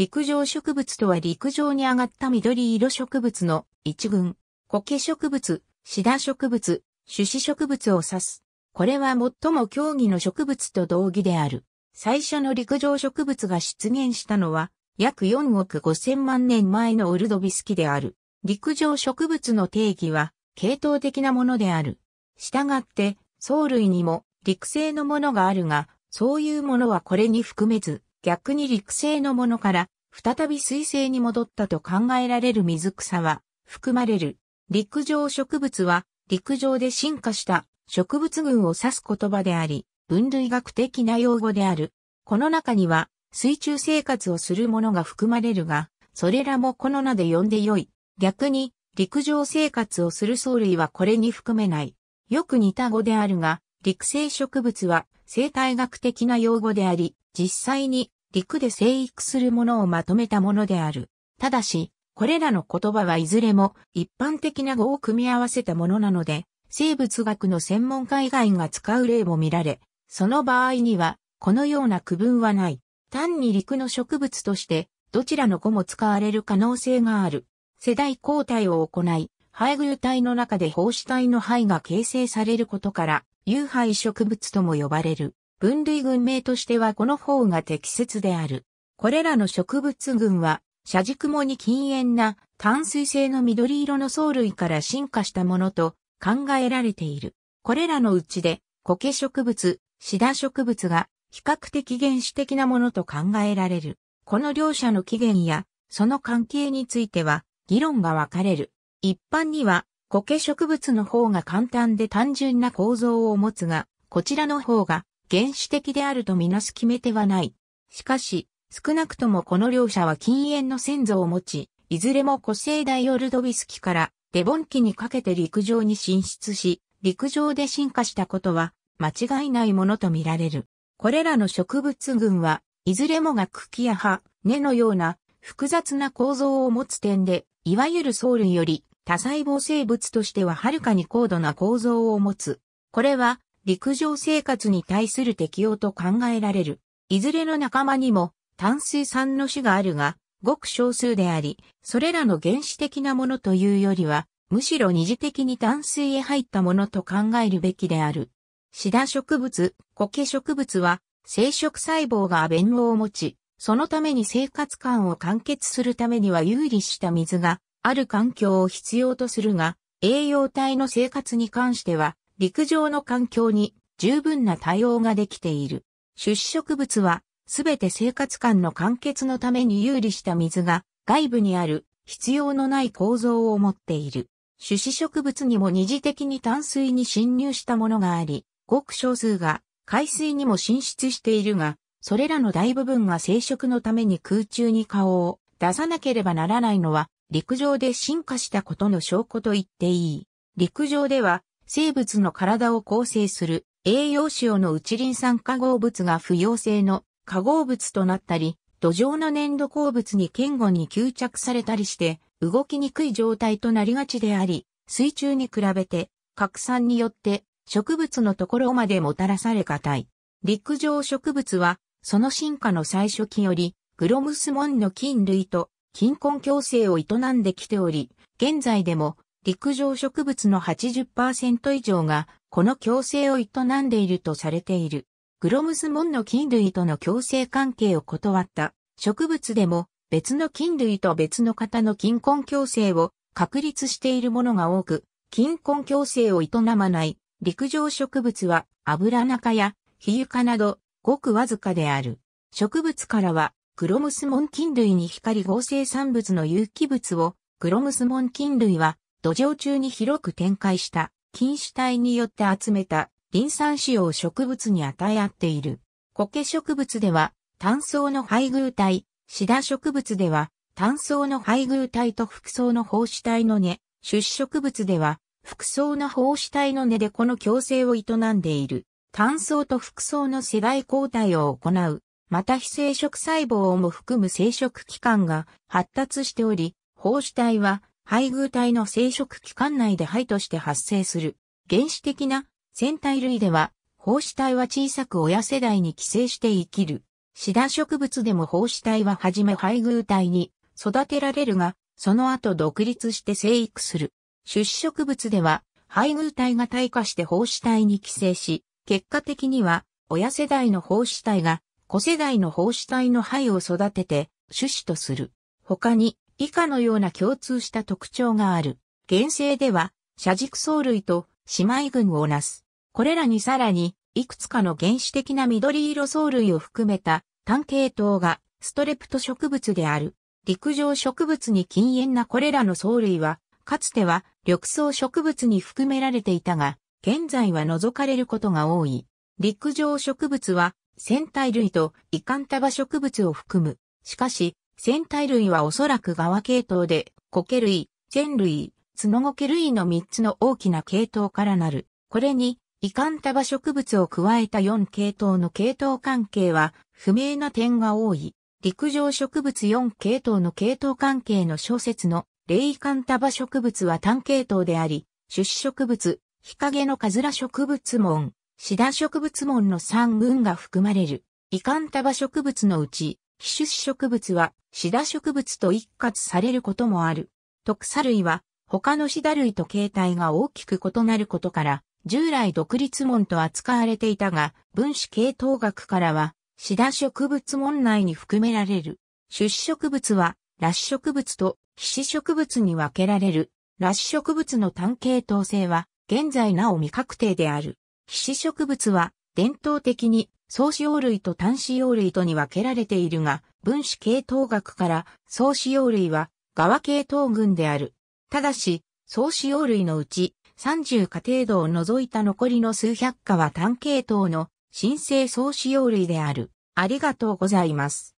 陸上植物とは陸上に上がった緑色植物の一群、苔植物、シダ植物、種子植物を指す。これは最も競技の植物と同義である。最初の陸上植物が出現したのは、約4億5千万年前のウルドビスキである。陸上植物の定義は、系統的なものである。従って、藻類にも陸生のものがあるが、そういうものはこれに含めず、逆に陸生のものから再び水星に戻ったと考えられる水草は含まれる。陸上植物は陸上で進化した植物群を指す言葉であり、分類学的な用語である。この中には水中生活をするものが含まれるが、それらもこの名で呼んでよい。逆に陸上生活をする藻類はこれに含めない。よく似た語であるが、陸生植物は生態学的な用語であり、実際に陸で生育するものをまとめたものである。ただし、これらの言葉はいずれも一般的な語を組み合わせたものなので、生物学の専門家以外が使う例も見られ、その場合には、このような区分はない。単に陸の植物として、どちらの語も使われる可能性がある。世代交代を行い、配偶体の中で胞子体の肺が形成されることから、有肺植物とも呼ばれる。分類群名としてはこの方が適切である。これらの植物群は、車軸もに禁煙な淡水性の緑色の藻類から進化したものと考えられている。これらのうちで、苔植物、シダ植物が比較的原始的なものと考えられる。この両者の起源やその関係については議論が分かれる。一般には苔植物の方が簡単で単純な構造を持つが、こちらの方が原始的であるとみなす決め手はない。しかし、少なくともこの両者は禁煙の先祖を持ち、いずれも古生代オルドビス期からデボン期にかけて陸上に進出し、陸上で進化したことは間違いないものとみられる。これらの植物群はいずれもが茎や葉、根のような複雑な構造を持つ点で、いわゆる藻類より多細胞生物としてははるかに高度な構造を持つ。これは陸上生活に対する適用と考えられる。いずれの仲間にも炭水産の種があるが、ごく少数であり、それらの原始的なものというよりは、むしろ二次的に淡水へ入ったものと考えるべきである。シダ植物、苔植物は、生殖細胞が弁を持ち、そのために生活感を完結するためには有利した水がある環境を必要とするが、栄養体の生活に関しては、陸上の環境に十分な対応ができている。種子植物は、すべて生活間の完結のために有利した水が外部にある必要のない構造を持っている。種子植物にも二次的に淡水に侵入したものがあり、ごく少数が海水にも進出しているが、それらの大部分が生殖のために空中に顔を出さなければならないのは陸上で進化したことの証拠と言っていい。陸上では生物の体を構成する栄養塩の内リン酸化合物が不溶性の化合物となったり、土壌の粘土鉱物に堅固に吸着されたりして、動きにくい状態となりがちであり、水中に比べて、拡散によって植物のところまでもたらされがたい。陸上植物は、その進化の最初期より、グロムスモンの菌類と菌根共生を営んできており、現在でも陸上植物の80%以上がこの共生を営んでいるとされている。グロムス門の菌類との共生関係を断った植物でも別の菌類と別の型の菌根共生を確立しているものが多く、菌根共生を営まない陸上植物は油中やヒユ科などごくわずかである。植物からはクロムスモン菌類に光合成産物の有機物をクロムスモン菌類は土壌中に広く展開した菌糸体によって集めたリン酸種を植物に与え合っている。苔植物では単層の配偶体、シダ植物では単層の配偶体と複層の胞子体の根、種子植物では複層の胞子体の根でこの共生を営んでいる。単層と複層の世代交代を行う。また非生殖細胞も含む生殖器官が発達しており、胞子体は配偶体の生殖器官内で肺として発生する。原始的な戦体類では、胞子体は小さく親世代に寄生して生きる。シダ植物でも胞子体ははじめ配偶体に育てられるが、その後独立して生育する。種子植物では、配偶体が退化して胞子体に寄生し、結果的には、親世代の胞子体が、子世代の胞子体の肺を育てて、種子とする。他に、以下のような共通した特徴がある。原生では、車軸藻類と姉妹群をなす。これらにさらに、いくつかの原始的な緑色藻類を含めた単系統がストレプト植物である。陸上植物に禁煙なこれらの藻類は、かつては緑藻植物に含められていたが、現在は除かれることが多い。陸上植物は、船体類とイカンタバ植物を含む。しかし、戦隊類はおそらく側系統で、苔類、全類、角苔類の3つの大きな系統からなる。これに、遺憾束植物を加えた4系統の系統関係は不明な点が多い。陸上植物4系統の系統関係の小説の霊遺憾束植物は単系統であり、種子植物、日陰のカズラ植物門、シダ植物門の3群が含まれる。遺憾束植物のうち、非種子植物はシダ植物と一括されることもある。特差類は他のシダ類と形態が大きく異なることから、従来独立門と扱われていたが、分子系統学からは、シダ植物門内に含められる。種子植物は、裸子植物と皮種植物に分けられる。裸子植物の単系統性は、現在なお未確定である。皮種植物は、伝統的に総使用類と単子用類とに分けられているが、分子系統学から総使用類は側系統群である。ただし、総使用類のうち30課程度を除いた残りの数百課は単系統の申請総使用類である。ありがとうございます。